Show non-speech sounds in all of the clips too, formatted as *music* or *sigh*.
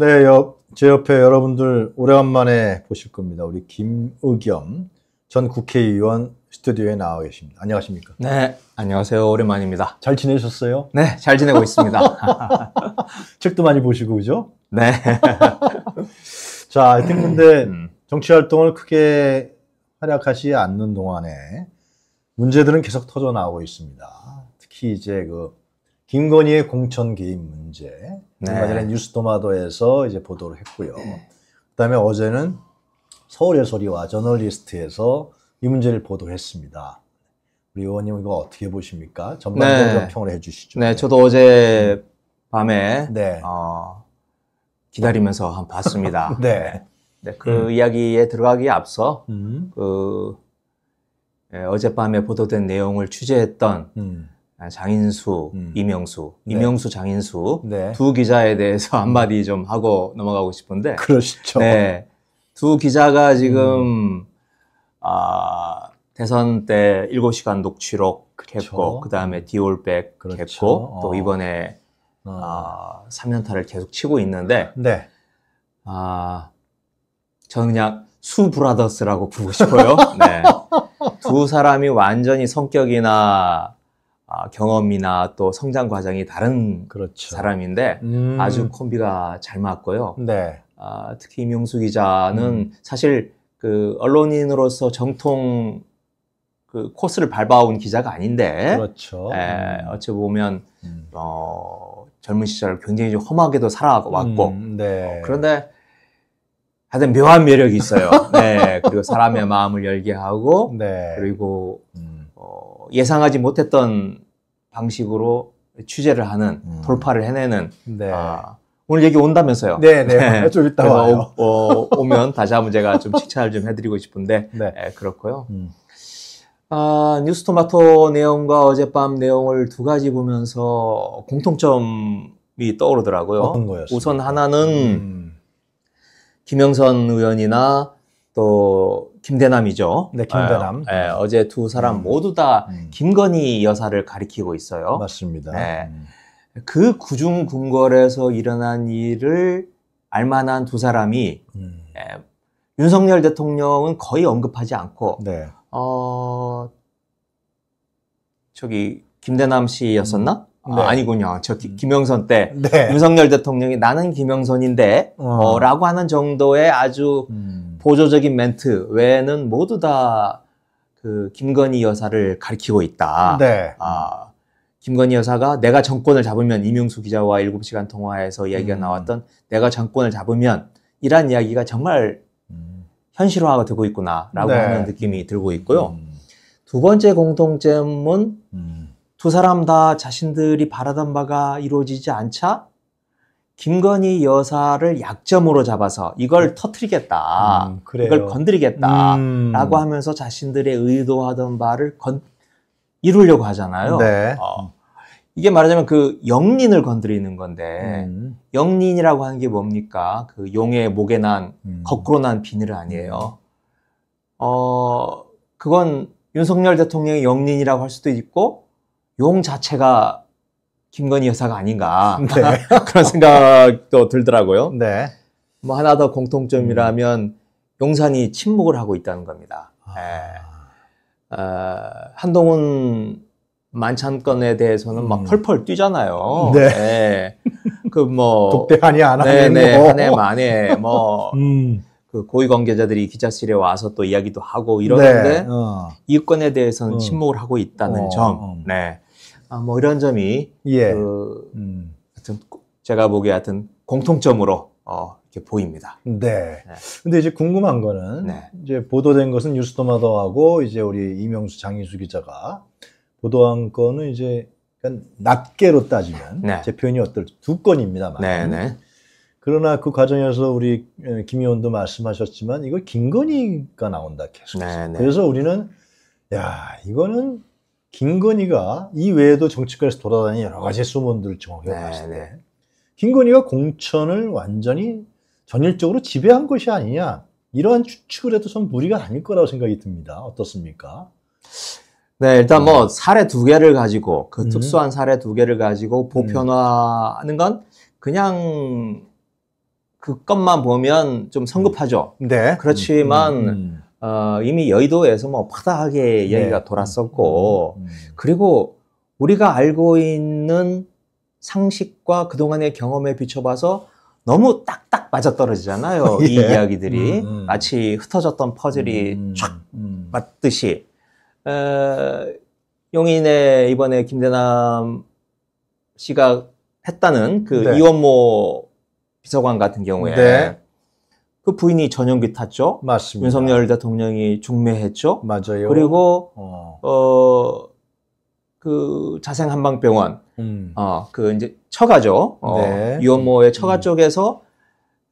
네, 옆, 제 옆에 여러분들 오래간만에 보실 겁니다. 우리 김의겸 전 국회의원 스튜디오에 나와 계십니다. 안녕하십니까? 네, 안녕하세요. 오랜만입니다. 잘 지내셨어요? 네, 잘 지내고 있습니다. *laughs* 책도 많이 보시고 그죠? 네. *laughs* 자, 하여튼 근데 음. 정치 활동을 크게 활약하지 않는 동안에 문제들은 계속 터져 나오고 있습니다. 특히 이제 그 김건희의 공천 개입 문제. 네. 얼마 전에 뉴스토마도에서 이제 보도를 했고요. 네. 그다음에 어제는 서울의 소리와 저널리스트에서 이 문제를 보도했습니다. 우리 의원님 이거 어떻게 보십니까? 전반적으로 네. 평을 해주시죠. 네, 저도 어제 밤에 네. 어, 기다리면서 한 봤습니다. *laughs* 네. 네, 그 음. 이야기에 들어가기에 앞서 음. 그 예, 어젯밤에 보도된 내용을 취재했던 음. 아, 장인수, 음. 이명수, 네. 이명수, 장인수 네. 두 기자에 대해서 *laughs* 한마디 좀 하고 넘어가고 싶은데. 그러시죠. 네, 두 기자가 지금 음. 아, 대선 때 7시간 녹취록 그렇죠. 했고, 그 다음에 디올백 그렇죠. 했고, 또 어. 이번에 어. 아, 3연타를 계속 치고 있는데, 네. 아, 저는 그냥 수 브라더스라고 부르고 싶어요. 네. *laughs* 두 사람이 완전히 성격이나 아, 경험이나 또 성장 과정이 다른 그렇죠. 사람인데 음. 아주 콤비가 잘 맞고요. 네. 아, 특히 임용수 기자는 음. 사실 그 언론인으로서 정통 그 코스를 밟아온 기자가 아닌데, 그렇죠. 에, 예, 음. 어찌 보면 음. 어, 젊은 시절 굉장히 좀 험하게도 살아왔고, 음, 네. 어, 그런데 하여튼 묘한 매력이 있어요. *laughs* 네, 그리고 사람의 마음을 열게 하고, 네. 그리고 음. 어, 예상하지 못했던 방식으로 취재를 하는 음. 돌파를 해내는 네. 아, 오늘 얘기 온다면서요? 네, 네. *laughs* 좀 이따 와요. 오, 어, 오면 다시 한번 제가 좀 칭찬을 좀 해드리고 싶은데 네. 네, 그렇고요. 음. 아, 뉴스토마토 내용과 어젯밤 내용을 두 가지 보면서 공통점이 떠오르더라고요. 어떤 거였어요? 우선 하나는 음. 김영선 의원이나 또 김대남이죠. 네, 김대남. 예, 예, 어제 두 사람 음. 모두 다 음. 김건희 여사를 가리키고 있어요. 맞습니다. 예, 음. 그 구중 궁궐에서 일어난 일을 알만한 두 사람이 음. 예, 윤석열 대통령은 거의 언급하지 않고 네. 어 저기 김대남 씨였었나? 음. 네. 아, 아니군요. 저 기, 음. 김영선 때 네. 윤석열 대통령이 나는 김영선인데 어. 어 라고 하는 정도의 아주 음. 보조적인 멘트 외에는 모두 다 그 김건희 여사를 가리키고 있다. 네. 아, 김건희 여사가 내가 정권을 잡으면 임용수 기자와 7시간 통화에서 이야기가 음. 나왔던 내가 정권을 잡으면 이란 이야기가 정말 음. 현실화가 되고 있구나라고 네. 하는 느낌이 들고 있고요. 음. 두 번째 공통점은 음. 두 사람 다 자신들이 바라던 바가 이루어지지 않자 김건희 여사를 약점으로 잡아서 이걸 네. 터트리겠다. 음, 이걸 건드리겠다라고 음. 하면서 자신들의 의도하던 바를 건, 이루려고 하잖아요. 네. 어. 이게 말하자면 그 영린을 건드리는 건데 음. 영린이라고 하는 게 뭡니까? 그 용의 목에 난 음. 거꾸로 난 비늘 아니에요. 어 그건 윤석열 대통령의 영린이라고 할 수도 있고 용 자체가 김건희 여사가 아닌가 *laughs* 네. *laughs* 그런 생각도 들더라고요. 네. 뭐 하나 더 공통점이라면 음. 용산이 침묵을 하고 있다는 겁니다. 아. 예. 어, 한동훈 만찬건에 대해서는 음. 막 펄펄 뛰잖아요. 네. 예. 그뭐 *laughs* 독대하니 안 하니 네네 뭐. 한해 만에 뭐그 음. 고위 관계자들이 기자실에 와서 또 이야기도 하고 이러는데 네. 어. 이 건에 대해서는 어. 침묵을 하고 있다는 어, 점. 어. 네. 아, 뭐 이런 점이 예. 그, 음. 하여튼 제가 보기에 하여튼 공통점으로 어, 이렇게 보입니다. 네. 네. 근데 이제 궁금한 거는 네. 이제 보도된 것은 뉴스토마더하고 이제 우리 이명수 장인수 기자가 보도한 거는 이제 그까 낱개로 따지면 네. 제 표현이 어떨지 두 건입니다만. 네, 네, 그러나 그 과정에서 우리 예, 김의원도 말씀하셨지만 이거 김건희가 나온다 계속. 네, 네, 그래서 우리는 야 이거는 김건희가 이 외에도 정치권에서 돌아다니는 여러 가지 수문들을 정확하 네, 네, 김건희가 공천을 완전히 전일적으로 지배한 것이 아니냐 이러한 추측을 해도 전 무리가 아닐 거라고 생각이 듭니다. 어떻습니까? 네, 일단 뭐 음. 사례 두 개를 가지고 그 음. 특수한 사례 두 개를 가지고 음. 보편화하는 건 그냥 그 것만 보면 좀 성급하죠. 음. 네. 그렇지만 음. 음. 어, 이미 여의도에서 뭐 파다하게 얘기가 네. 돌았었고, 음, 음, 음. 그리고 우리가 알고 있는 상식과 그동안의 경험에 비춰봐서 너무 딱딱 맞아 떨어지잖아요. *laughs* 예. 이 이야기들이. 음, 음. 마치 흩어졌던 퍼즐이 음. 쫙 맞듯이. 에, 어, 용인에 이번에 김대남 씨가 했다는 그 네. 이원모 비서관 같은 경우에 네. 그 부인이 전용기 탔죠. 맞습니다. 윤석열 대통령이 중매했죠. 맞아요. 그리고 어, 어 그 자생 한방병원 음. 어그 이제 처가죠. 어, 네. 유모의 처가 음. 쪽에서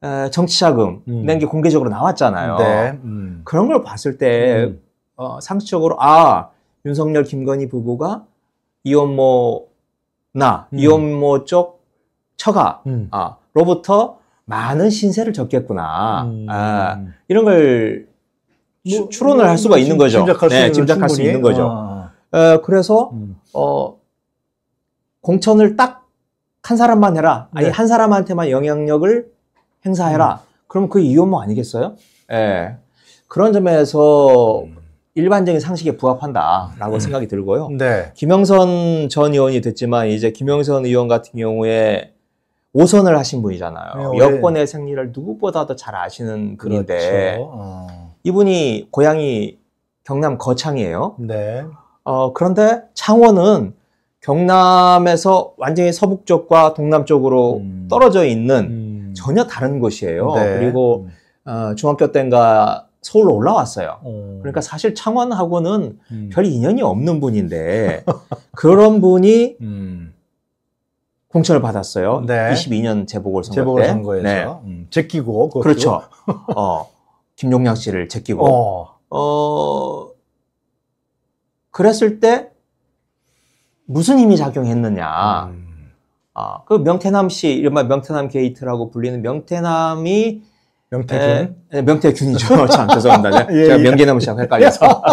에, 정치자금 음. 낸게 공개적으로 나왔잖아요. 네. 음. 그런 걸 봤을 때 음. 어, 상식적으로 아 윤석열 김건희 부부가 이혼모나 이혼모 음. 쪽 처가 음. 아 로부터 많은 신세를 졌겠구나. 음. 아, 이런 걸 뭐, 추론을 뭐, 할 수가 뭐, 있는 거죠. 짐작할, 네, 수, 짐작할 수 있는 거죠. 아. 어, 그래서 음. 어, 공천을 딱 한 사람만 해라. 아니 네. 한 사람한테만 영향력을 행사해라. 음. 그럼 그 이유는 아니겠어요? 예. 네. 그런 점에서 음. 일반적인 상식에 부합한다라고 음. 생각이 들고요. 네. 김영선 전 의원이 됐지만 이제 김영선 의원 같은 경우에 오선을 하신 분이잖아요. 네, 여권의 생리를 누구보다도 잘 아시는 분인데 그렇죠. 어. 이분이 고향이 경남 거창이에요. 네. 어, 그런데 창원은 경남에서 완전히 서북 쪽과 동남 쪽으로 음. 떨어져 있는 음. 전혀 다른 곳이에요. 네. 그리고 음. 어, 중학교 때인가 서울로 올라왔어요. 음. 그러니까 사실 창원하고는 음. 별 인연이 없는 분인데 *laughs* 그런 분이 음. 공천을 받았어요. 네. 22년 재보궐선거 재보궐 때. 재보궐선거에서 네. 음, 제끼고 그것도. 그렇죠. *laughs* 어, 김용량 씨를 제끼고 어. 어. 그랬을 때 무슨 힘이 작용했느냐. 음. 아, 그 명태남 씨, 이른바 명태남 게이트라고 불리는 명태남이 명태균? 에, 네, 명태균이죠. *laughs* 참 죄송합니다. *laughs* 예, 제가 예. 명계남 씨하고 헷갈려서.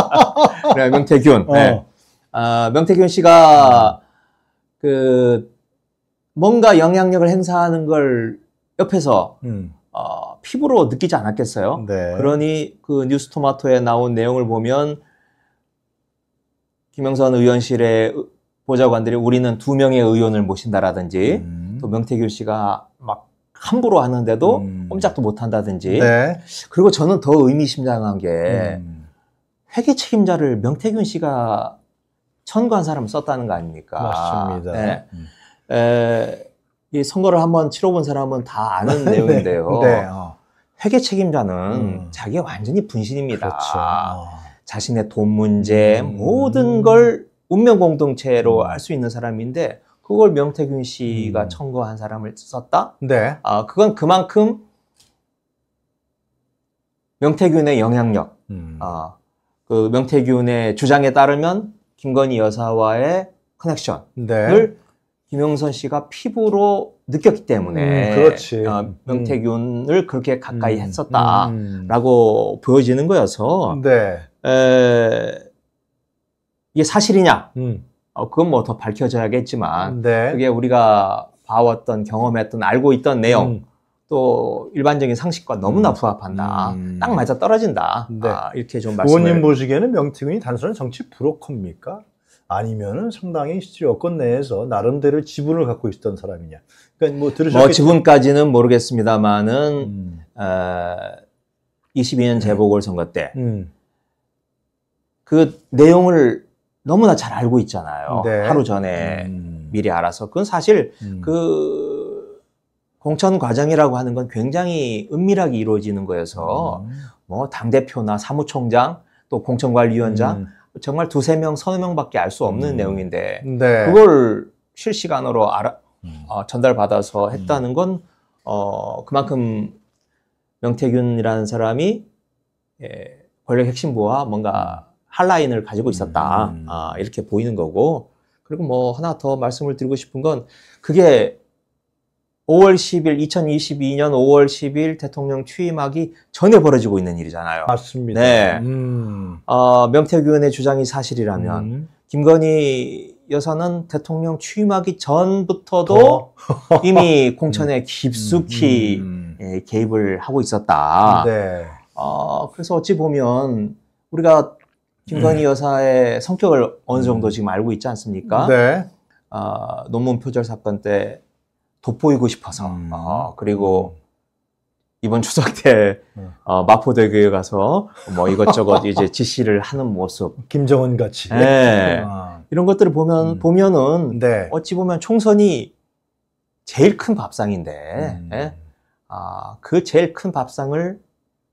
네, 명태균. 네. 어. 네. 아, 명태균 씨가 음. 그 뭔가 영향력을 행사하는 걸 옆에서 음. 어, 피부로 느끼지 않았겠어요. 네. 그러니 그 뉴스토마토에 나온 내용을 보면 김영선 의원실의 보좌관들이 우리는 두 명의 의원을 모신다라든지 음. 또 명태균 씨가 막 함부로 하는데도 음. 꼼짝도 못 한다든지 네. 그리고 저는 더 의미심장한 게 음. 회계 책임자를 명태균 씨가 천구한 사람 썼다는 거 아닙니까? 맞습니다. 네. 음. 에, 이 선거를 한번 치러본 사람은 다 아는 *laughs* 네. 내용인데요. 네. 어. 회계 책임자는 음. 자기 완전히 분신입니다. 그렇죠. 어. 자신의 돈 문제 음. 모든 걸 운명 공동체로 음. 알수 있는 사람인데 그걸 명태균 씨가 음. 청구한 사람을 썼다. 네. 아 어, 그건 그만큼 명태균의 영향력. 음. 아, 그 명태균의 주장에 따르면 김건희 여사와의 커넥션을 네. 김영선 씨가 피부로 느꼈기 때문에 음, 그렇지. 어, 음. 명태균을 음. 그렇게 가까이 음, 했었다라고 음. 보여지는 거여서 네. 에, 이게 사실이냐? 어, 그건 뭐 더 밝혀져야겠지만 네. 그게 우리가 봐왔던 경험했던 알고 있던 내용 또 일반적인 상식과 너무나 부합한다. 음. 딱 맞아 떨어진다. 네. 아, 이렇게 좀 말씀을. 의원님 보시기에는 명태균이 단순한 정치 브로커입니까? 아니면 상당히 실제 여건 내에서 나름대로 지분을 갖고 있었던 사람이냐. 그러니까 뭐들으셨죠뭐 지분까지는 모르겠습니다만은 음. 어, 22년 재보궐선거 때. 음. 음. 그 내용을 너무나 잘 알고 있잖아요. 네. 하루 전에 음. 미리 알아서. 그건 사실 음. 그 공천 과정이라고 하는 건 굉장히 은밀하게 이루어지는 거여서 음. 뭐 당대표나 사무총장 또 공천관리위원장 음. 정말 두세 명, 서너 명밖에 알 수 없는 음. 내용인데 네. 그걸 실시간으로 알아, 음. 어, 전달받아서 음. 했다는 건 어, 그만큼 명태균이라는 사람이 예, 권력 핵심부와 뭔가 한라인을 가지고 있었다 음. 아, 이렇게 보이는 거고 그리고 뭐 하나 더 말씀을 드리고 싶은 건 그게 5월 10일, 2022년 5월 10일 대통령 취임하기 전에 벌어지고 있는 일이잖아요. 맞습니다. 네. 음. 어, 명태규 의 주장이 사실이라면 음. 김건희 여사는 대통령 취임하기 전부터도 *laughs* 이미 공천에 음. 깊숙이 음, 음, 음. 예, 개입을 하고 있었다. 네. 어, 그래서 어찌 보면 우리가 김건희 여사의 성격을 어느 정도 지금 알고 있지 않습니까? 네. 어, 논문 표절 사건 때 돋보이고 싶어서 음. 어, 그리고 이번 추석 때 네. 어, 마포대교에 가서 뭐 이것저것 이제 *laughs* 지시를 하는 모습 김정은 같이 네. 아. 이런 것들을 보면 음. 보면은 네. 어찌 보면 총선이 제일 큰 밥상인데 네? 아, 그 제일 큰 밥상을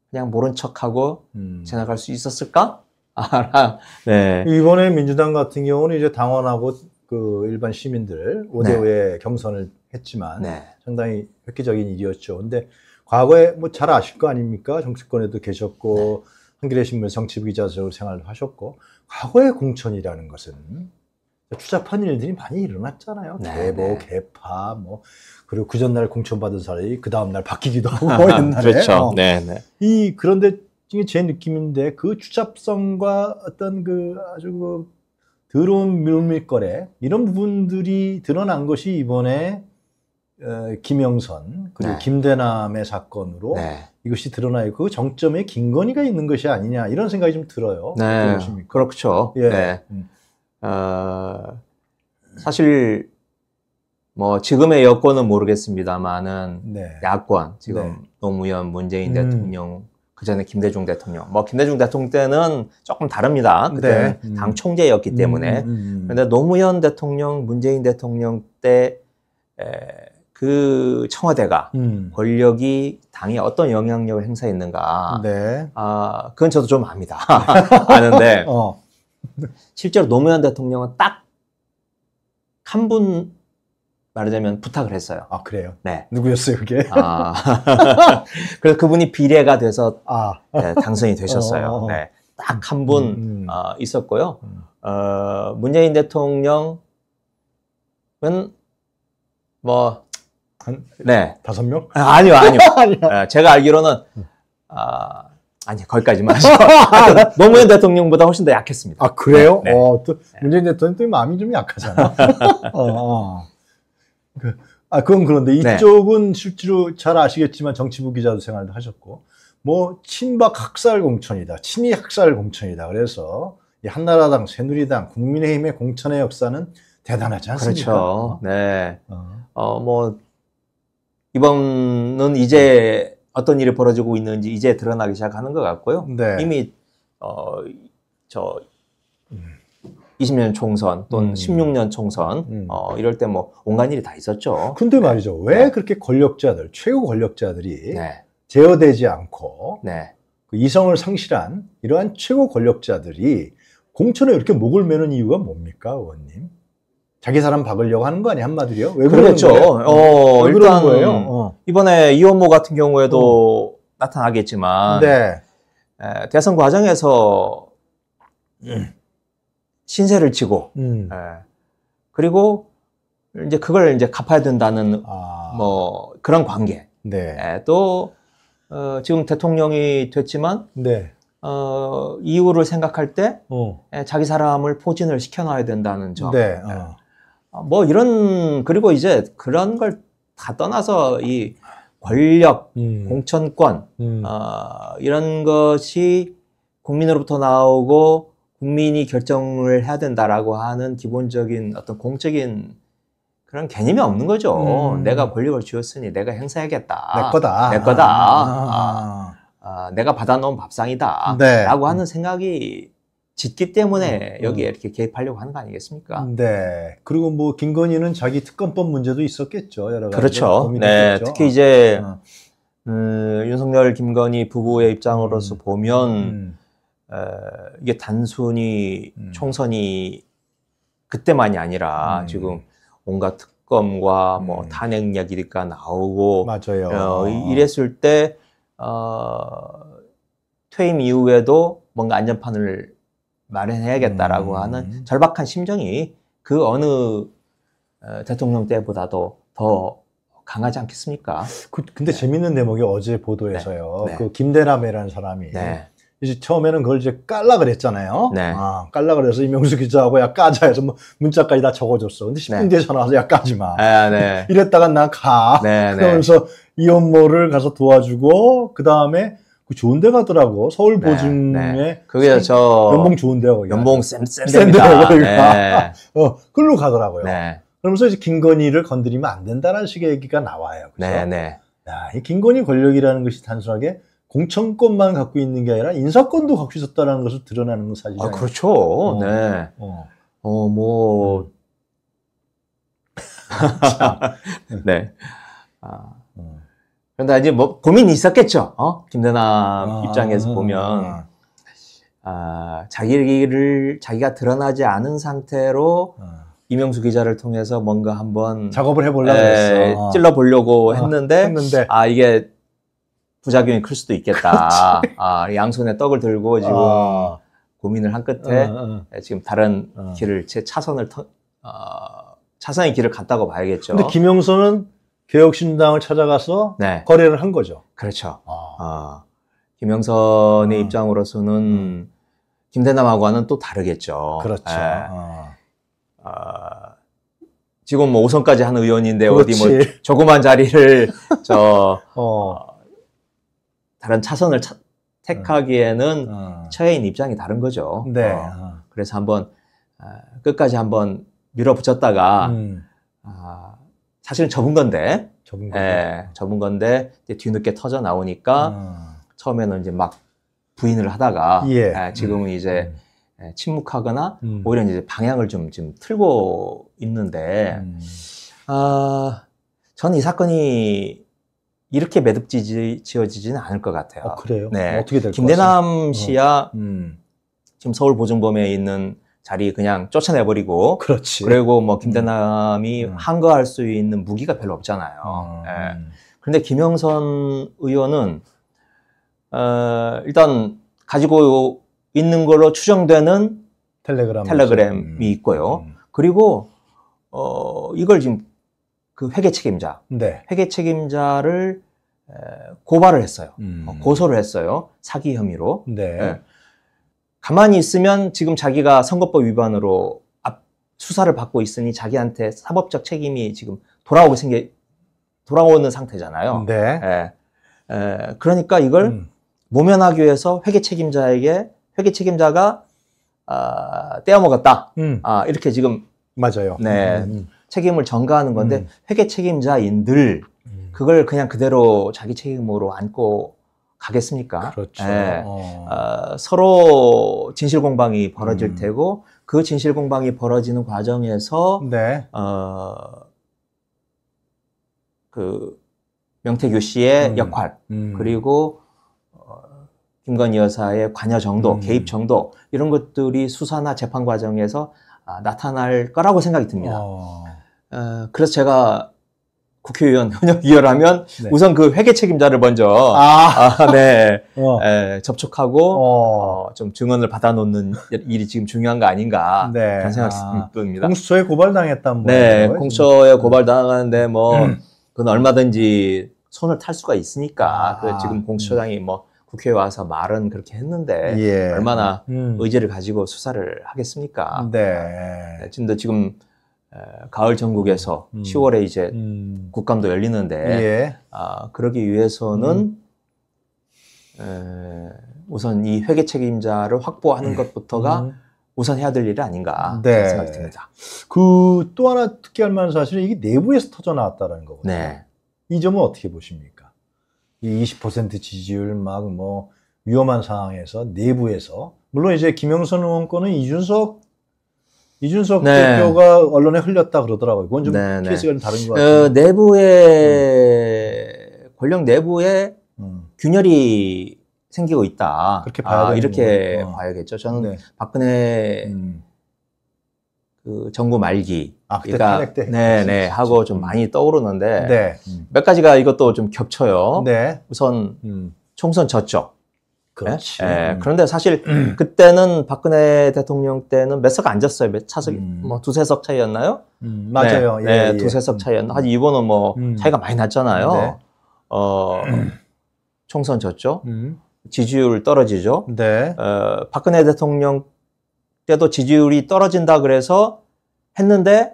그냥 모른 척하고 음. 지나갈 수 있었을까? *laughs* 아, 네. 이번에 민주당 같은 경우는 이제 당원하고 그 일반 시민들 5대 5의 경선을 했지만 네. 상당히 획기적인 일이었죠. 근데 과거에 뭐 잘 아실 거 아닙니까? 정치권에도 계셨고 네. 한겨레 신문 정치 기자로 생활을 하셨고 과거의 공천이라는 것은 추잡한 일들이 많이 일어났잖아요. 대보, 개파, 뭐 그리고 그 전날 공천받은 사람이 그 다음 날 바뀌기도 *laughs* 하고 옛날에. 그렇죠. 어. 네, 네. 이 그런데 이게 제 느낌인데 그 추잡성과 어떤 그 아주 그 드론 운 물밀거래 이런 부분들이 드러난 것이 이번에 어, 김영선 그리고 네. 김대남의 사건으로 네. 이것이 드러나 있고 그 정점에 김건희가 있는 것이 아니냐 이런 생각이 좀 들어요. 네, 그 그렇죠. 예. 네. 음. 어, 사실 뭐 지금의 여권은 모르겠습니다만은 네. 야권 지금 네. 노무현 문재인 음. 대통령 그 전에 김대중 대통령. 뭐 김대중 대통령 때는 조금 다릅니다. 그때는 네. 음. 당 총재였기 음, 때문에. 음, 음, 음. 그런데 노무현 대통령, 문재인 대통령 때 에, 그 청와대가 음. 권력이 당에 어떤 영향력을 행사했는가. 네. 아 그건 저도 좀 압니다. 네. *laughs* 아는데 어. 실제로 노무현 대통령은 딱한분 말하자면 부탁을 했어요. 아 그래요? 네. 누구였어요 그게? 아 *laughs* 그래서 그분이 비례가 돼서 아. 네, 당선이 되셨어요. 어. 어, 어. 네. 딱 한분 음, 음. 어, 있었고요. 음. 어, 문재인 대통령은 뭐 한, 네. 다섯 명? 아, 니요 아니요. 아니요. *laughs* 네, 제가 알기로는 음. 아, 아니 거기까지만 *laughs* 하죠. 시 노무현 대통령보다 훨씬 더 약했습니다. 아 그래요? 네. 네. 어, 또 네. 문재인 대통령 또 마음이 좀 약하잖아. 어. 어. 그, 아, 그건 그런데 네. 이쪽은 네. 실제로 잘 아시겠지만 정치부 기자도 생활도 하셨고, 뭐, 친박 학살 공천이다. 친이 학살 공천이다. 그래서 이 한나라당, 새누리당, 국민의힘의 공천의 역사는 대단하지 않습니까? 그렇죠. 어. 네. 어, 어 뭐, 이번은 이제 어떤 일이 벌어지고 있는지 이제 드러나기 시작하는 것 같고요. 네. 이미, 어, 저, 20년 총선 또는 음. 16년 총선 음. 어, 이럴 때 뭐 온갖 일이 다 있었죠. 근데 네. 말이죠. 왜 네. 그렇게 권력자들 최고 권력자들이 네. 제어되지 않고 그 이성을 상실한 이러한 최고 권력자들이 공천에 이렇게 목을 매는 이유가 뭡니까, 의원님? 자기 사람 박으려고 하는 거 아니에요? 한마디로요? 왜 그랬죠? 그렇죠. 어, 왜 일단 거예요? 어. 이번에 이원모 같은 경우에도 어. 나타나겠지만 네. 에, 대선 과정에서 음. 신세를 지고 음. 예. 그리고 이제 그걸 이제 갚아야 된다는 아. 뭐 그런 관계. 네. 예, 또 어, 지금 대통령이 됐지만 네. 어, 이후를 생각할 때 어. 예, 자기 사람을 포진을 시켜놔야 된다는 점. 네. 예. 어. 예. 뭐 이런 그리고 이제 그런 걸 다 떠나서 이 권력, 음. 공천권 음. 어, 이런 것이 국민으로부터 나오고 국민이 결정을 해야 된다라고 하는 기본적인 어떤 공적인 그런 개념이 없는 거죠. 음. 내가 권력을 쥐었으니 내가 행사해야겠다. 내 거다. 내 거다. 아. 아. 아. 내가 받아놓은 밥상이다. 네. 라고 하는 생각이 짓기 때문에 음, 음. 여기에 이렇게 개입하려고 하는 거 아니겠습니까? 네. 그리고 뭐 김건희는 자기 특검법 문제도 있었겠죠. 여러 가지. 그렇죠. 네. 있겠죠. 특히 이제 어. 음, 윤석열, 김건희 부부의 입장으로서 음. 보면 음. 이게 단순히 음. 총선이 그때만이 아니라 음. 지금 온갖 특검과 뭐 음. 탄핵 이야기가 나오고 맞아요. 어, 이랬을 때 어, 퇴임 이후에도 뭔가 안전판을 마련해야겠다라고 음. 하는 절박한 심정이 그 어느 어, 대통령 때보다도 더 강하지 않겠습니까? 그, 근데 네. 재밌는 대목이 어제 보도에서요. 네. 네. 그 김대남이라는 사람이 네. 이제 처음에는 그걸 이제 깔라 그랬잖아요. 네. 아, 깔라 그래서 이명수 기자하고 야 까자 해서 뭐 문자까지 다 적어줬어. 근데 10분 네. 뒤에 전화 와서 야 까지 마. 아, 네. *laughs* 이랬다가 나 가. 네, 네. 그러면서 이혼모를 가서 도와주고 그 다음에 그 좋은 데 가더라고. 서울 네, 보증에 네. 그게 저 연봉 좋은 데요. 거기 연봉 쌤쌤데요. 네. *laughs* 어, 글로 가더라고요. 그러면서 이제 김건희를 건드리면 안 된다는 라 식의 얘기가 나와요. 그래서 네, 네. 야, 이 김건희 권력이라는 것이 단순하게 공천권만 갖고 있는 게 아니라 인사권도 갖고 있었다는 것을 드러나는 건 사실이죠. 아, 그렇죠. 어, 네. 어, 어 뭐. 음. *laughs* 네. 아. 그런데 이제 뭐 고민이 있었겠죠. 어? 김대남 아, 입장에서 음, 보면 아. 아, 자기를 자기가 드러나지 않은 상태로 아. 이명수 기자를 통해서 뭔가 한번 작업을 해보려고 에, 예, 어. 찔러 보려고 아, 했는데, 했는데, 아 이게 부작용이 클 수도 있겠다. 그렇죠. 아, 양손에 떡을 들고 지금 아. 고민을 한 끝에 아, 아, 지금 다른 길을 제 차선을 터, 어, 차선의 길을 갔다고 봐야겠죠. 근데 김영선은 개혁신당을 찾아가서 네. 거래를 한 거죠. 그렇죠. 어, 김영선의 입장으로서는 음. 김대남하고는 또 다르겠죠. 그렇죠. 네. 어, 지금 뭐 5선까지 한 의원인데 그렇지. 어디 뭐 조그만 자리를 *laughs* 저 어. 다른 차선을 차, 택하기에는 어, 어. 처해인 입장이 다른 거죠. 네. 어. 어. 그래서 한번 어, 끝까지 한 번 밀어붙였다가 음. 아, 사실은 접은 건데 접은 예, 건데, 예, 접은 건데 뒤늦게 터져 나오니까 어. 처음에는 이제 막 부인을 하다가 예. 예, 지금은 음. 이제 음. 예, 침묵하거나 음. 오히려 이제 방향을 좀 지금 틀고 있는데 음. 아 저는 이 사건이 이렇게 매듭지지 지어지지는 않을 것 같아요. 아, 그래요? 네. 어떻게 될까요? 김대남 씨야 어. 음, 지금 서울 보증범에 있는 자리 그냥 쫓아내버리고 그렇지. 그리고 뭐 음. 김대남이 음. 한거할 수 있는 무기가 별로 없잖아요. 음. 예. 그런데 김영선 의원은 어, 일단 가지고 있는 걸로 추정되는 텔레그램 텔레그램이 음. 있고요. 음. 그리고 어, 이걸 지금 그 회계 책임자, 네. 회계 책임자를 고발을 했어요. 음. 어, 고소를 했어요. 사기 혐의로. 네. 네. 가만히 있으면 지금 자기가 선거법 위반으로 앞 수사를 받고 있으니 자기한테 사법적 책임이 지금 돌아오게 생겨 돌아오는 상태잖아요. 네. 예. 예. 그러니까 이걸 음. 모면하기 위해서 회계 책임자에게 회계 책임자가 아, 떼어먹었다. 음. 아, 이렇게 지금 맞아요. 네. 음. 음, 음. 책임을 전가하는 건데 음. 회계 책임자인들 음. 그걸 그냥 그대로 자기 책임으로 안고 가겠습니까? 그렇죠. 예. 어. 어, 서로 진실 공방이 벌어질 음. 테고 그 진실 공방이 벌어지는 과정에서 네. 어, 그 명태규 씨의 음. 역할 음. 그리고 어, 김건희 여사의 관여 정도, 음. 개입 정도 이런 것들이 수사나 재판 과정에서 아, 나타날 거라고 생각이 듭니다. 어. 어, 그래서 제가 국회의원 현역 *laughs* 이열하면 네. 우선 그 회계 책임자를 먼저 아. 아네 *laughs* 어. 에, 접촉하고 어. 어. 좀 증언을 받아놓는 일이 지금 중요한 거 아닌가 네. 그런 생각이 아. 듭니다. 공수처에 고발당했단 네, 거예요? 공수처에 고발당하는데 뭐 음. 그건 얼마든지 손을 탈 수가 있으니까 아. 그 지금 공수처장이 뭐 국회에 와서 말은 그렇게 했는데 예. 얼마나 음. 의지를 가지고 수사를 하겠습니까? 네. 네 지금도 지금 가을 전국에서 음. 10월에 이제 음. 국감도 열리는데 예. 아, 그러기 위해서는 음. 에, 우선 이 회계 책임자를 확보하는 예. 것부터가 음. 우선 해야 될 일이 아닌가 네. 생각이 듭니다. 그 또 하나 특기할 만한 사실은 이게 내부에서 터져 나왔다는 라 거거든요. 네. 이 점은 어떻게 보십니까? 이 20% 지지율 막 뭐 위험한 상황에서 내부에서 물론 이제 김영선 의원 권은 이준석 이준석 네. 대표가 언론에 흘렸다 그러더라고요. 그건 좀 네, 네. 케이스가 다른 것 어, 같아요. 어, 내부의 음. 권력 내부의 음. 균열이 생기고 있다. 그렇게 봐야 아, 이렇게 거군요. 어. 봐야겠죠. 저는 네. 박근혜 음. 그 정부 말기 아, 그러니까 네네 네. 하고 좀 많이 떠오르는데 네. 몇 가지가 이것도 좀 겹쳐요. 네. 우선 음. 총선 졌죠. 그렇지. 예, 음. 그런데 사실 음. 그때는 박근혜 대통령 때는 몇석 앉았어요. 몇 차석, 음. 뭐 두세 석 차이였나요? 음, 맞아요. 네, 예, 네, 예. 두세 석 음. 차이였나. 하지 이번은 뭐 차이가 많이 났잖아요. 네. 어, 총선 졌죠. 지지율 떨어지죠. 네. 어, 박근혜 대통령 때도 지지율이 떨어진다 그래서 했는데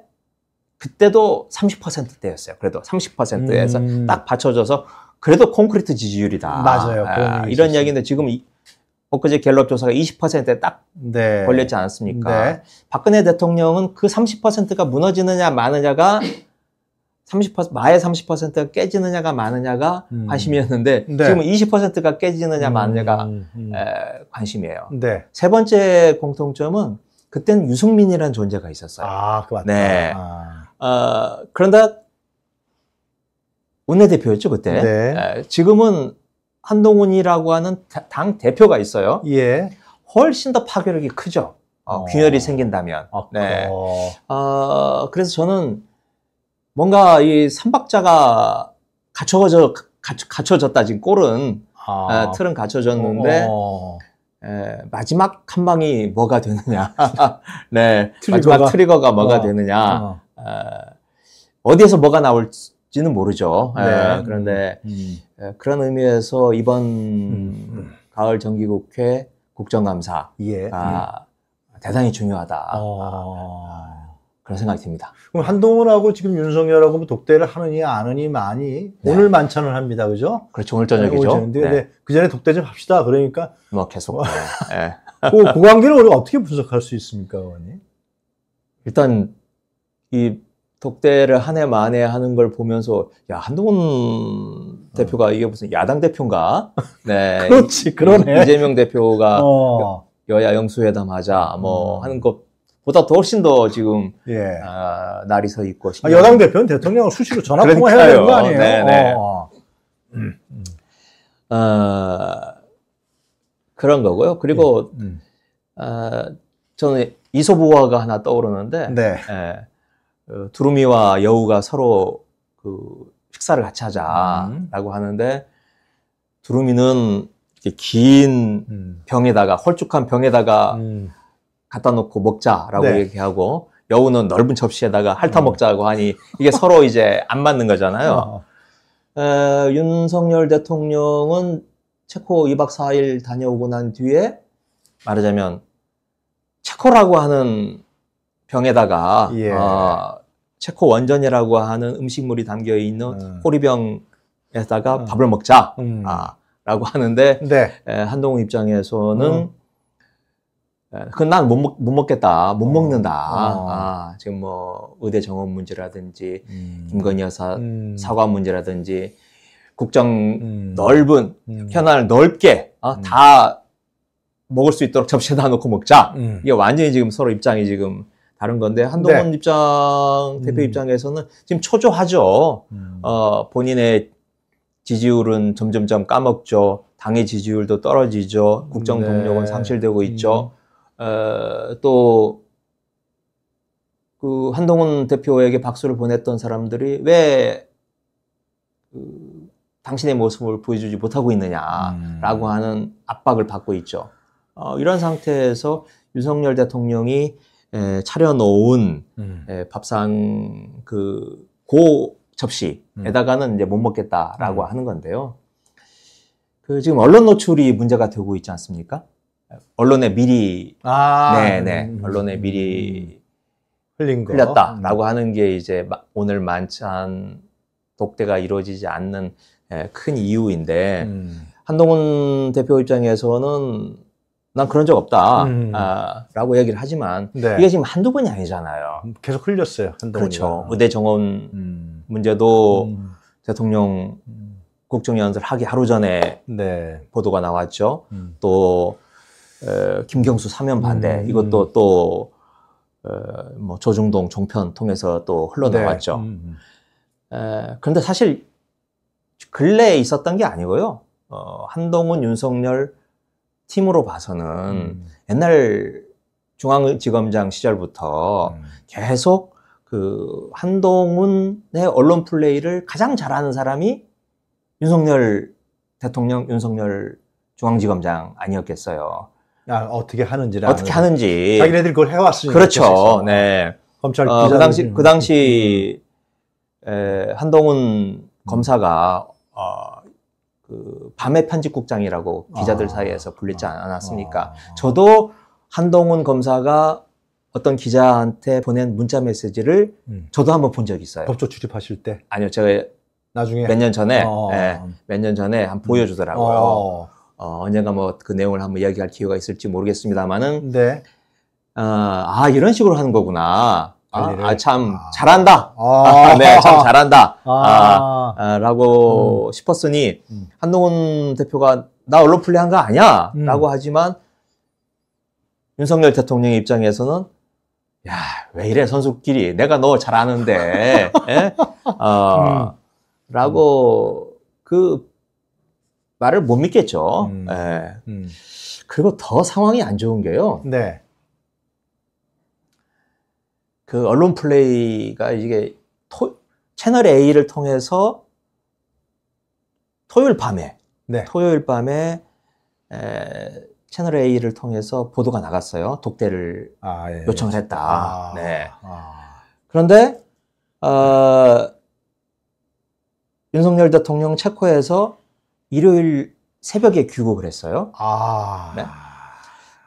그때도 30%대였어요. 그래도 30%에서 딱 받쳐줘서 그래도 콘크리트 지지율이다. 맞아요. 아, 이런 이야기인데 지금 이, 엊그제 갤럽 조사가 20%에 딱 네. 걸렸지 않았습니까? 네. 박근혜 대통령은 그 30%가 무너지느냐 마느냐가 30% 마의 30%가 깨지느냐가 마느냐가 음. 관심이었는데 네. 지금 20%가 깨지느냐 음, 마느냐가 음, 음, 에, 관심이에요. 네. 세 번째 공통점은 그땐 유승민이라는 존재가 있었어요. 아, 그 맞다. 네. 아. 어, 그런데 원내대표였죠 그때. 네. 예, 지금은 한동훈이라고 하는 당 대표가 있어요. 예. 훨씬 더 파괴력이 크죠. 어, 어. 균열이 생긴다면. 아, 네. 어, 그래서 저는 뭔가 이 삼박자가 갖춰져 갖춰, 졌다 지금 골은 아. 에, 예, 틀은 갖춰졌는데 어. 에, 어. 예, 마지막 한 방이 뭐가 되느냐. *laughs* 네. 트리거가. 마지막 트리거가 뭐가 어. 되느냐. 어. 디에서 뭐가 나올지. 지는 모르죠. 네. 예, 음. 그런데 음. 예, 그런 의미에서 이번 음. 가을 정기국회 국정감사가 예. 아, 대단히 중요하다. 어... 그런 생각이 듭니다. 그럼 한동훈하고 지금 윤석열하고 뭐 독대를 하느니 아느니 많이 네. 오늘 만찬을 합니다. 그죠? 그렇죠. 오늘 저녁이죠. 네. 네. 네. 그 전에 독대 좀 합시다. 그러니까 뭐 계속 뭐 네. *laughs* 네. 그, 그 관계를 우리가 어떻게 분석할 수 있습니까, 의원님? 일단 이 독대를 한 해 만에 하는 걸 보면서 야 한동훈 대표가 이게 무슨 야당 대표인가? 네, *laughs* 그렇지 그러네. 이재명 대표가 어. 여야 영수회담하자 뭐 음. 하는 것보다 더 훨씬 더 지금 예. 아, 날이 서 있고 아, 여당 대표는 대통령을 수시로 전화 통화해야 되는 거 아니에요? 네네. 네. 어. 음. 음. 어, 그런 거고요. 그리고 예. 음. 어, 저는 이소부화가 하나 떠오르는데. 네. 예. 어, 두루미와 여우가 서로 그 식사를 같이 하자라고 음. 하는데 두루미는 이렇게 긴 음. 병에다가 홀쭉한 병에다가 음. 갖다 놓고 먹자라고 네. 얘기하고 여우는 넓은 접시에다가 핥아 음. 먹자고 하니 이게 서로 *laughs* 이제 안 맞는 거잖아요. 어. 에, 윤석열 대통령은 체코 2박 4일 다녀오고 난 뒤에 말하자면 체코라고 하는 병에다가 예. 어, 체코 원전이라고 하는 음식물이 담겨 있는 호리병에다가 음. 음. 밥을 먹자. 음. 아, 라고 하는데 네. 에, 한동훈 입장에서는 음. 그건 난못못 먹겠다, 못 어. 먹는다. 어. 아, 지금 뭐 의대 정원 문제라든지 음. 김건희 여사 음. 사과 문제라든지 국정 음. 넓은 음. 현안을 넓게 어, 다 먹을 수 있도록 접시에다 놓고 먹자. 이게 완전히 지금 서로 입장이 지금 다른 건데 한동훈 네. 입장 대표 음. 입장에서는 지금 초조하죠. 음. 어, 본인의 지지율은 점점점 까먹죠. 당의 지지율도 떨어지죠. 국정 동력은 네. 상실되고 있죠. 음. 어, 또, 그, 한동훈 대표에게 박수를 보냈던 사람들이 왜, 그, 당신의 모습을 보여주지 못하고 있느냐라고 음. 하는 압박을 받고 있죠. 어, 이런 상태에서 윤석열 대통령이 에, 차려놓은 음. 에, 밥상 그 고 접시에다가는 음. 이제 못 먹겠다라고 음. 하는 건데요. 그 지금 언론 노출이 문제가 되고 있지 않습니까? 언론에 미리 아, 네네 네, 음, 음, 언론에 음, 미리 흘린 거 흘렸다라고 하는 게 이제 오늘 만찬 독대가 이루어지지 않는 에, 큰 이유인데 한동훈 대표 입장에서는 난 그런 적 없다. 음. 아, 라고 얘기를 하지만 네. 이게 지금 한두 번이 아니잖아요. 음, 계속 흘렸어요. 한두 그렇죠. 어. 의대 정원 음. 문제도 음. 대통령 음. 국정연설 하기 하루 전에 네. 보도가 나왔죠. 음. 또 에, 김경수 사면 반대 이것도 또 에, 뭐 조중동 종편 통해서 또 흘러나왔죠. 네. 그런데 사실 근래에 있었던 게 아니고요. 어, 한동훈, 윤석열 팀으로 봐서는 음. 옛날 중앙지검장 시절부터 음. 계속 그 한동훈의 언론 플레이를 가장 잘하는 사람이 윤석열 대통령, 윤석열 중앙지검장 아니었겠어요. 아, 어떻게 하는지를 어떻게 하는지 자기네들 그걸 해왔으니까 그렇죠. 네. 검찰 어, 그 당시 그 음. 당시 음. 에, 한동훈 검사가 음. 어, 그 밤의 편집국장이라고 기자들 아. 사이에서 불리지 않았습니까? 아. 저도 한동훈 검사가 어떤 기자한테 보낸 문자 메시지를 음. 저도 한번 본 적이 있어요. 법조 출입하실 때? 아니요, 제가 나중에 몇 년 전에 어. 예, 몇년 전에 한 보여주더라고요. 어. 어 언젠가 뭐 그 내용을 한번 이야기할 기회가 있을지 모르겠습니다만은 네. 어, 아 이런 식으로 하는 거구나. 아, 아, 아. 아. *laughs* 네, 참 잘한다. 아. 네, 참 잘한다. 아. 아 라고 음. 싶었으니 음. 한동훈 대표가 나 언론 플레이한 거 아니야? 음. 라고 하지만 윤석열 대통령의 입장에서는 야, 왜 이래 선수끼리 내가 너잘 아는데. 예? 어, *laughs* 음. 라고 그 말을 못 믿겠죠. 음. 예. 음. 그리고 더 상황이 안 좋은 게요. 네. 그 언론 플레이가 이게 토, 채널 A를 통해서 토요일 밤에 네. 토요일 밤에 에, 채널 A를 통해서 보도가 나갔어요. 독대를 아, 예, 예. 요청을 했다. 아, 네. 아. 그런데 어, 윤석열 대통령 체코에서 일요일 새벽에 귀국을 했어요. 아. 네.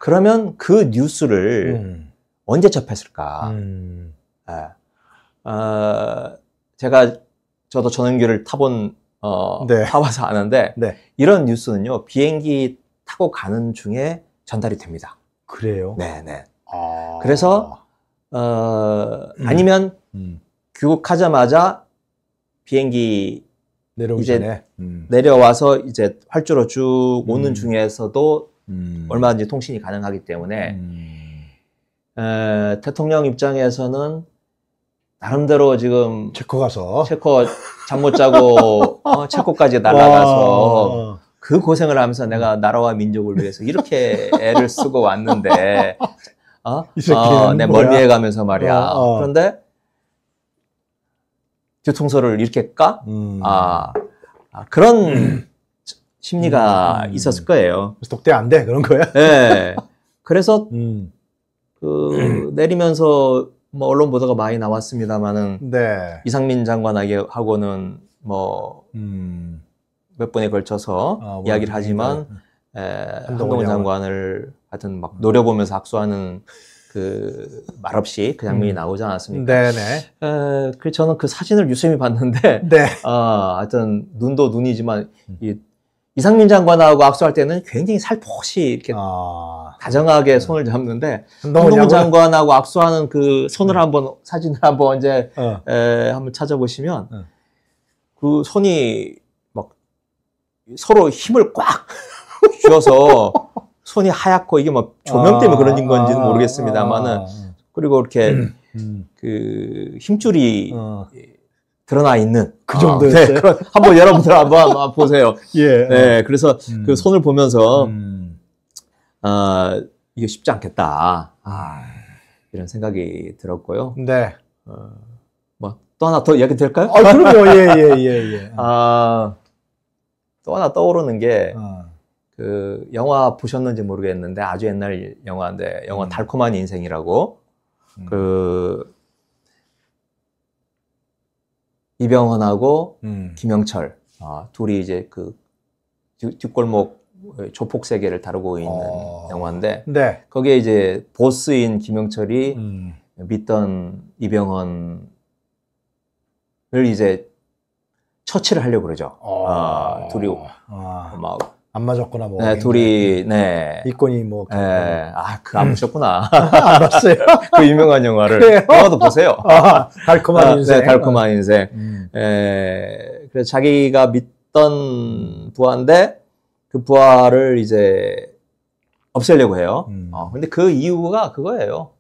그러면 그 뉴스를 음. 언제 접했을까? 음. 예. 어, 제가 저도 전용기를 타본 어, 네. 타봐서 아는데 *laughs* 네. 이런 뉴스는요 비행기 타고 가는 중에 전달이 됩니다. 그래요? 네네. 아... 그래서 어, 음. 아니면 음. 귀국하자마자 비행기 내려오기 이제 음. 내려와서 이제 활주로 쭉 오는 음. 중에서도 음. 얼마든지 통신이 가능하기 때문에 음. 에, 대통령 입장에서는 나름대로 지금 체코 가서 체코 잠 못 자고 *laughs* 어, 체코까지 날아가서 그 고생을 하면서 내가 나라와 민족을 위해서 이렇게 애를 쓰고 왔는데 어? *laughs* 어, 내 멀미해 가면서 말이야. 어, 어. 그런데 교통서를 이렇게 까? 음. 아, 아, 그런 *clears throat* 심리가 음. 있었을 거예요. 그래서 독대 안 돼? 그런 거야? 네. 그래서 음. 그 음. 내리면서 뭐 언론 보도가 많이 나왔습니다만은 네. 이상민 장관하고는 에게뭐 음. 몇 번에 걸쳐서 아, 뭐 이야기를 하지만 네. 에, 한동훈 장관을 하여튼 막 음. 노려보면서 악수하는 그 말없이 그 장면이 음. 나오지 않았습니까? 네네. 에, 그 저는 그 사진을 유심히 봤는데, 네. 아, 하여튼 눈도 눈이지만 음. 이 이상민 장관하고 악수할 때는 굉장히 살포시 이렇게 아, 다정하게 네. 손을 잡는데 한동훈 장관하고 악수하는 그 손을 네. 한번 사진을 한번 이제 어. 에, 한번 찾아보시면 네. 그 손이 막 서로 힘을 꽉 *laughs* 쥐어서 손이 하얗고 이게 막 조명 때문에 아, 그런 건지는 아, 아, 모르겠습니다만은 그리고 이렇게 음. 그 힘줄이 어. 드러나 있는 그정도였 아, 네, 그런, 한번 여러분들 한번, 한번 보세요. *laughs* 예. 네, 어. 그래서 음. 그 손을 보면서 음. 어, 이게 쉽지 않겠다. 아, 이런 생각이 들었고요. 네. 어, 뭐또 하나 더 이야기 될까요? 아, 그럼요. 예, 예, 예, 예. *laughs* 아, 또 하나 떠오르는 게. 아. 그 영화 보셨는지 모르겠는데 아주 옛날 영화인데 영화 음. 달콤한 인생이라고 음. 그 이병헌하고 음. 김영철 아, 둘이 이제 그 뒷골목 조폭 세계를 다루고 아. 있는 어... 영화인데 네. 거기에 이제 보스인 김영철이 음. 믿던 이병헌을 이제 처치를 하려고 그러죠. 어... 아, 둘이 어... 막안 맞았거나 뭐. 네, 둘이, 네. 이권이 뭐. 네. 아, 그안 보셨구나. 안 봤어요. 그 유명한 영화를. 영화도 보세요. 아, 달콤한 아, 네, 인생. 네, 달콤한 음. 인생. 음. 에, 예, 그래서 자기가 믿던 부하인데 그 부하를 이제 없애려고 해요. 음. 어, 근데 그 이유가 그거예요.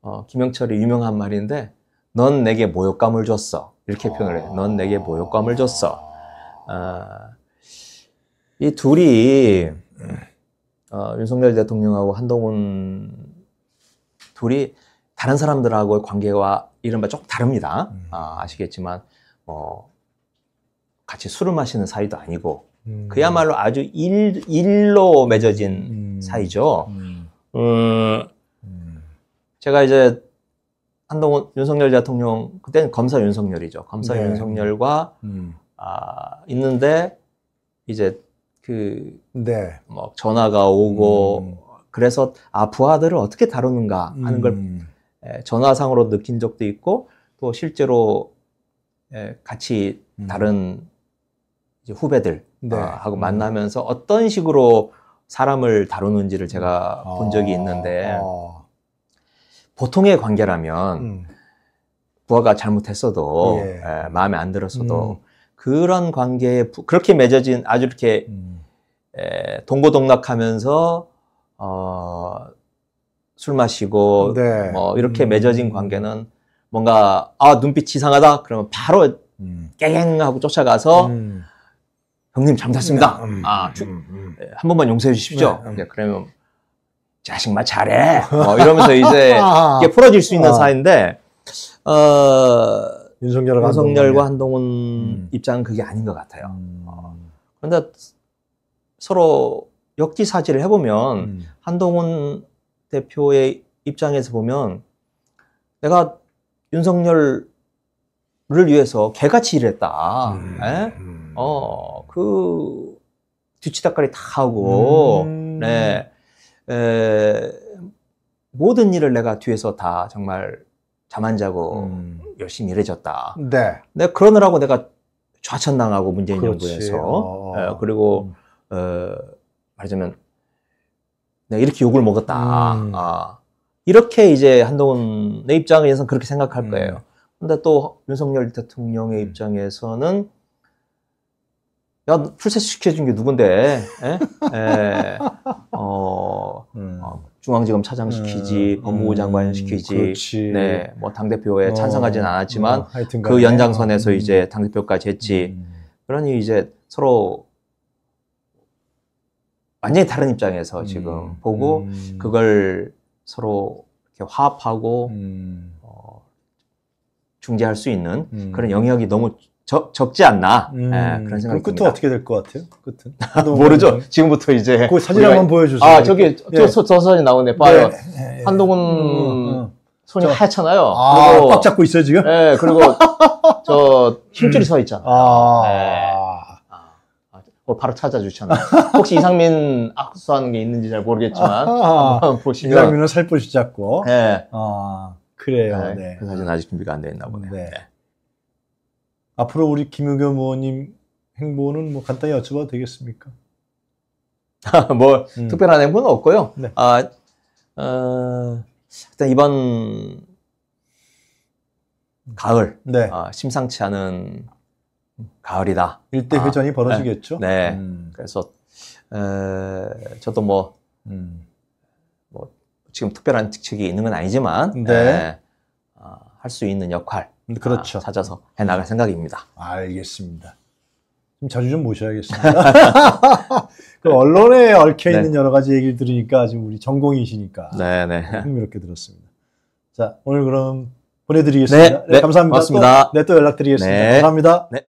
어, 김영철이 유명한 말인데, 넌 내게 모욕감을 줬어. 이렇게 아. 표현을 해요. 넌 내게 모욕감을 줬어. 어, 이 둘이 어, 윤석열 대통령하고 한동훈 둘이 다른 사람들하고의 관계와 이른바 조금 다릅니다. 음. 아, 시겠지만 뭐, 같이 술을 마시는 사이도 아니고, 음. 그야말로 아주 일, 일로 맺어진 음. 사이죠. 음, 음. 음. 제가 이제 한동훈 윤석열 대통령, 그때는 검사 윤석열이죠. 검사 네. 윤석열과 음. 아, 있는데, 이제 그, 네. 뭐 전화가 오고, 음. 그래서 아, 부하들을 어떻게 다루는가 하는 걸 음. 에, 예, 전화상으로 느낀 적도 있고, 또 실제로 에, 예, 같이 음. 다른 이제 후배들 네. 어, 하고 음. 만나면서 어떤 식으로 사람을 다루는지를 제가 아, 본 적이 있는데 아. 보통의 관계라면 음. 부하가 잘못했어도 예. 에, 예, 마음에 안 들었어도 음. 그런 관계에 그렇게 맺어진 아주 이렇게 음. 동고동락하면서 어, 술 마시고 네. 뭐 이렇게 음. 맺어진 관계는 뭔가 아 눈빛이 이상하다 그러면 바로 음. 깽하고 쫓아가서 음. 형님 잘못했습니다. 음. 음. 아, 주, 음. 한 번만 용서해 주십시오. 네. 네 그러면 자식 말 잘해. 뭐 이러면서 *laughs* 이제 아. 이게 풀어질 수 있는 아. 사이인데 어. 윤석열과, 윤석열과 한동훈 음. 입장은 그게 아닌 것 같아요. 음. 어. 그런데 서로 역지사지를 해보면 음. 한동훈 대표의 입장에서 보면 내가 윤석열을 위해서 개같이 일했다. 음. 네? 어, 그 뒤치다까리 다 하고, 음. 네. 에, 모든 일을 내가 뒤에서 다 정말 잠안 자고 음. 열심히 일해줬다. 네. 내 네, 그러느라고 내가 좌천당하고 문재인 그렇지. 정부에서 어. 어, 어. 네, 그리고 음. 어, 말하자면 내가 이렇게 욕을 먹었다. 음. 아, 이렇게 이제 한동훈의 입장에서는 그렇게 생각할 음. 거예요. 근데 또 윤석열 대통령의 음. 입장에서는 야, 출세시켜준 게 누군데? 에? 에. *laughs* 어, 음. 어, 중앙지검 차장시키지, 음, 음. 법무부 장관 시키지, 그 네, 뭐 당대표에 어, 찬성하진 않았지만 어, 그 연장선에서 이제 음. 당대표까지 했지. 음. 그러니 이제 서로 완전히 다른 입장에서 지금 보고 그걸 서로 이렇게 화합하고 어, 중재할 수 있는 그런 영역이 너무 적, 적지 않나 음, 예, 그런 생각이 끝은 어떻게 될 것 같아요? 끝은 *laughs* 아, 모르죠. 음. 지금부터 이제 그 사진 우리가... 한번 보여주세요. 아 저기 예. 저, 저 사진 나오네 봐요. 네. 예, 한동훈 음, 음, 음. 손이 저, 하얗잖아요. 아, 그리고, 꽉 잡고 있어요 지금? 예 그리고 *laughs* 저 힘줄이 서 있잖아요. 아. 네. 아 어, 바로 찾아주잖아 혹시 이상민 악수하는 게 있는지 잘 모르겠지만 한번 보시면 이상민은 살포시 잡고. 네. 아 그래요. 네. 네. 그 사진 아직 준비가 안돼 있나 보네요. 네. 네. 앞으로 우리 김우겸 의원님 행보는 뭐 간단히 여쭤봐도 되겠습니까? *laughs* 아, 뭐 음. 특별한 행보는 없고요. 네. 아, 어, 일단 이번 가을 네. 아, 심상치 않은 가을이다. 일대 아, 회전이 아, 벌어지겠죠. 네. 네. 음. 그래서 에, 어, 저도 뭐, 음. 뭐 지금 특별한 직책이 있는 건 아니지만 네. 예, 아, 할수 있는 역할 아, 음, 그렇죠. 아, 찾아서 해 나갈 생각입니다. 알겠습니다. 좀 자주 좀 모셔야겠습니다. *laughs* 그 언론에 얽혀 있는 네. 여러 가지 얘기를 들으니까 지금 우리 전공이시니까 네네 네. 흥미롭게 들었습니다. 자 오늘 그럼 보내드리겠습니다. 네, 네, 네 감사합니다. 고맙습니다. 네, 또 연락드리겠습니다. 네. 감사합니다. 네.